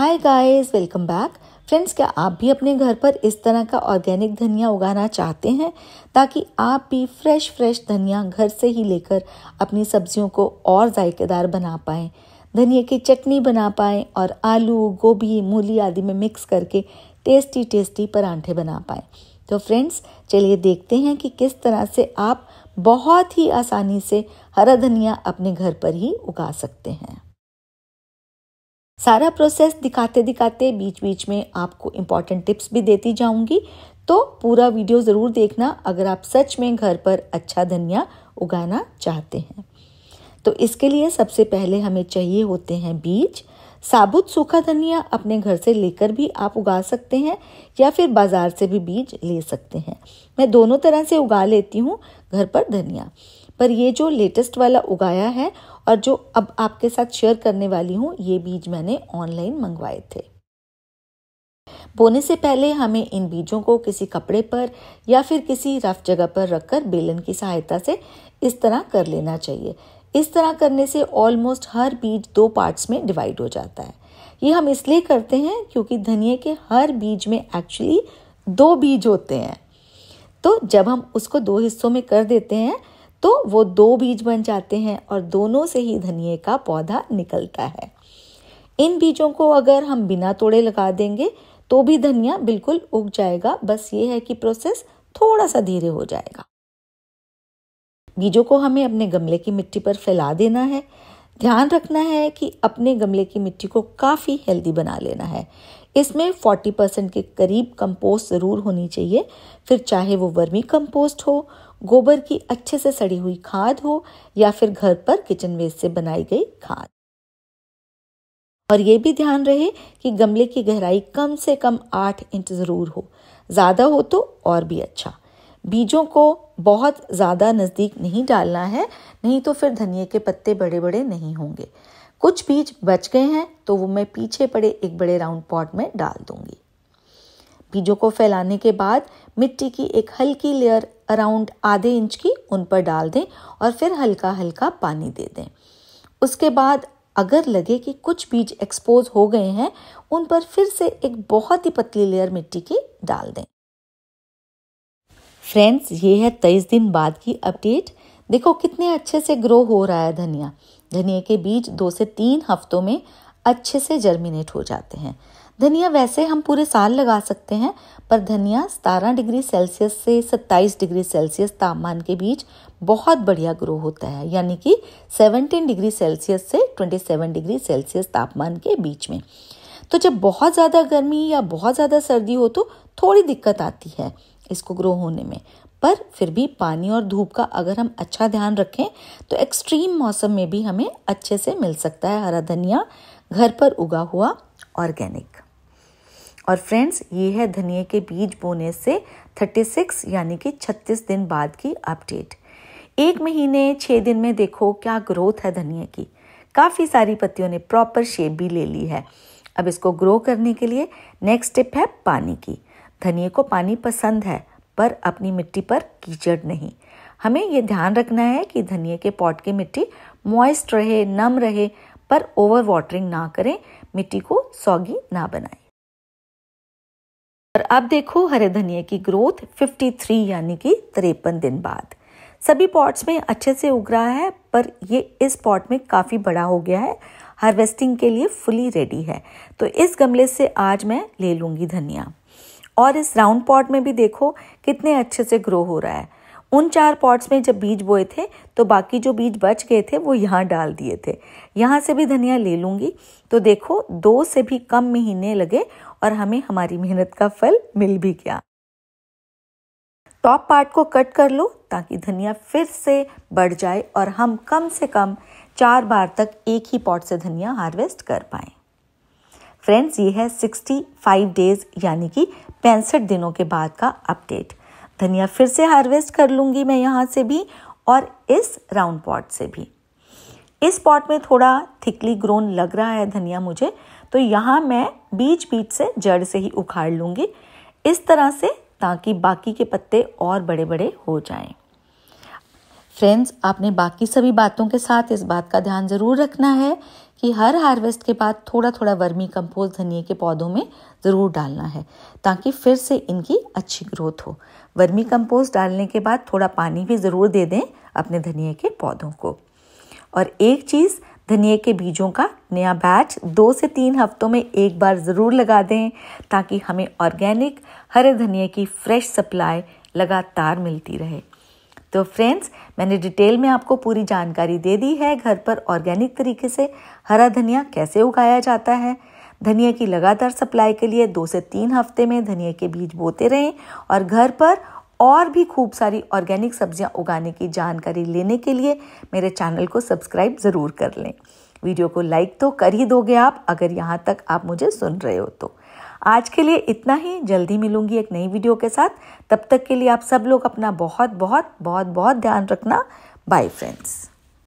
हाय guys welcome back friends क्या आप भी अपने घर पर इस तरह का ऑर्गेनिक धनिया उगाना चाहते हैं ताकि आप भी फ्रेश फ्रेश धनिया घर से ही लेकर अपनी सब्जियों को और जायकेदार बना पाएँ धनिया की चटनी बना पाएँ और आलू गोभी मूली आदि में मिक्स करके टेस्टी टेस्टी परांठे बना पाएँ तो फ्रेंड्स चलिए देखते हैं कि किस तरह से आप बहुत ही आसानी से हरा धनिया अपने घर पर ही उगा सकते हैं सारा प्रोसेस दिखाते दिखाते बीच बीच में आपको इम्पॉर्टेंट टिप्स भी देती जाऊंगी तो पूरा वीडियो ज़रूर देखना अगर आप सच में घर पर अच्छा धनिया उगाना चाहते हैं तो इसके लिए सबसे पहले हमें चाहिए होते हैं बीज साबुत सूखा धनिया अपने घर से लेकर भी आप उगा सकते हैं या फिर बाज़ार से भी बीज ले सकते हैं मैं दोनों तरह से उगा लेती हूँ घर पर धनिया पर ये जो लेटेस्ट वाला उगाया है और जो अब आपके साथ शेयर करने वाली हूँ ये बीज मैंने ऑनलाइन मंगवाए थे बोने से पहले हमें इन बीजों को किसी कपड़े पर या फिर किसी रफ जगह पर रखकर बेलन की सहायता से इस तरह कर लेना चाहिए इस तरह करने से ऑलमोस्ट हर बीज दो पार्ट्स में डिवाइड हो जाता है ये हम इसलिए करते हैं क्योंकि धनिए के हर बीज में एक्चुअली दो बीज होते हैं तो जब हम उसको दो हिस्सों में कर देते हैं तो वो दो बीज बन जाते हैं और दोनों से ही धनिए का पौधा निकलता है इन बीजों को अगर हम बिना तोड़े लगा देंगे तो भी धनिया बिल्कुल उग जाएगा बस ये है कि प्रोसेस थोड़ा सा धीरे हो जाएगा बीजों को हमें अपने गमले की मिट्टी पर फैला देना है ध्यान रखना है कि अपने गमले की मिट्टी को काफ़ी हेल्दी बना लेना है इसमें 40 परसेंट के करीब कंपोस्ट ज़रूर होनी चाहिए फिर चाहे वो वर्मी कंपोस्ट हो गोबर की अच्छे से सड़ी हुई खाद हो या फिर घर पर किचन वेस्ट से बनाई गई खाद और ये भी ध्यान रहे कि गमले की गहराई कम से कम आठ इंच ज़रूर हो ज़्यादा हो तो और भी अच्छा बीजों को बहुत ज़्यादा नज़दीक नहीं डालना है नहीं तो फिर धनिए के पत्ते बड़े बड़े नहीं होंगे कुछ बीज बच गए हैं तो वो मैं पीछे पड़े एक बड़े राउंड पॉट में डाल दूंगी बीजों को फैलाने के बाद मिट्टी की एक हल्की लेयर अराउंड आधे इंच की उन पर डाल दें और फिर हल्का हल्का पानी दे दें उसके बाद अगर लगे कि कुछ बीज एक्सपोज हो गए हैं उन पर फिर से एक बहुत ही पतली लेयर मिट्टी की डाल दें फ्रेंड्स ये है तेईस दिन बाद की अपडेट देखो कितने अच्छे से ग्रो हो रहा है धनिया धनिया के बीज दो से तीन हफ्तों में अच्छे से जर्मिनेट हो जाते हैं धनिया वैसे हम पूरे साल लगा सकते हैं पर धनिया सतारह डिग्री सेल्सियस से सत्ताईस डिग्री सेल्सियस तापमान के बीच बहुत बढ़िया ग्रो होता है यानी कि 17 डिग्री सेल्सियस से 27 डिग्री सेल्सियस तापमान के बीच में तो जब बहुत ज़्यादा गर्मी या बहुत ज़्यादा सर्दी हो तो थोड़ी दिक्कत आती है इसको ग्रो होने में पर फिर भी पानी और धूप का अगर हम अच्छा ध्यान रखें तो एक्सट्रीम मौसम में भी हमें अच्छे से मिल सकता है हरा धनिया घर पर उगा हुआ ऑर्गेनिक और फ्रेंड्स ये है धनिया के बीज बोने से 36 यानी कि 36 दिन बाद की अपडेट एक महीने छः दिन में देखो क्या ग्रोथ है धनिया की काफ़ी सारी पत्तियों ने प्रॉपर शेप भी ले ली है अब इसको ग्रो करने के लिए नेक्स्ट स्टेप है पानी की धनिए को पानी पसंद है पर अपनी मिट्टी पर कीचड़ नहीं हमें ये ध्यान रखना है कि धनिए के पॉट की मिट्टी मॉइस्ट रहे नम रहे पर ओवर वाटरिंग ना करें मिट्टी को सौगी ना बनाएं और अब देखो हरे धनिया की ग्रोथ 53 यानी कि तिरपन दिन बाद सभी पॉट्स में अच्छे से उग रहा है पर ये इस पॉट में काफ़ी बड़ा हो गया है हार्वेस्टिंग के लिए फुली रेडी है तो इस गमले से आज मैं ले लूँगी धनिया और इस राउंड पॉट में भी देखो कितने अच्छे से ग्रो हो रहा है उन चार पॉट्स में जब बीज बोए थे तो बाकी जो बीज बच गए थे वो यहाँ डाल दिए थे यहाँ से भी धनिया ले लूँगी तो देखो दो से भी कम महीने लगे और हमें हमारी मेहनत का फल मिल भी गया टॉप पार्ट को कट कर लो ताकि धनिया फिर से बढ़ जाए और हम कम से कम चार बार तक एक ही पॉट से धनिया हार्वेस्ट कर पाए फ्रेंड्स ये है 65 डेज यानी कि पैंसठ दिनों के बाद का अपडेट धनिया फिर से हार्वेस्ट कर लूँगी मैं यहाँ से भी और इस राउंड पॉट से भी इस पॉट में थोड़ा थिकली ग्रोन लग रहा है धनिया मुझे तो यहाँ मैं बीच बीच से जड़ से ही उखाड़ लूँगी इस तरह से ताकि बाकी के पत्ते और बड़े बड़े हो जाएं फ्रेंड्स आपने बाकी सभी बातों के साथ इस बात का ध्यान ज़रूर रखना है कि हर हार्वेस्ट के बाद थोड़ा थोड़ा वर्मी कंपोस्ट धनिए के पौधों में ज़रूर डालना है ताकि फिर से इनकी अच्छी ग्रोथ हो वर्मी कंपोस्ट डालने के बाद थोड़ा पानी भी ज़रूर दे दें अपने धनिए के पौधों को और एक चीज़ धनिए के बीजों का नया बैच दो से तीन हफ्तों में एक बार ज़रूर लगा दें ताकि हमें ऑर्गेनिक हरे धनिए की फ्रेश सप्लाई लगातार मिलती रहे तो फ्रेंड्स मैंने डिटेल में आपको पूरी जानकारी दे दी है घर पर ऑर्गेनिक तरीके से हरा धनिया कैसे उगाया जाता है धनिया की लगातार सप्लाई के लिए दो से तीन हफ्ते में धनिया के बीज बोते रहें और घर पर और भी खूब सारी ऑर्गेनिक सब्जियां उगाने की जानकारी लेने के लिए मेरे चैनल को सब्सक्राइब ज़रूर कर लें वीडियो को लाइक तो कर ही दोगे आप अगर यहाँ तक आप मुझे सुन रहे हो तो आज के लिए इतना ही जल्दी मिलूंगी एक नई वीडियो के साथ तब तक के लिए आप सब लोग अपना बहुत बहुत बहुत बहुत ध्यान रखना बाय फ्रेंड्स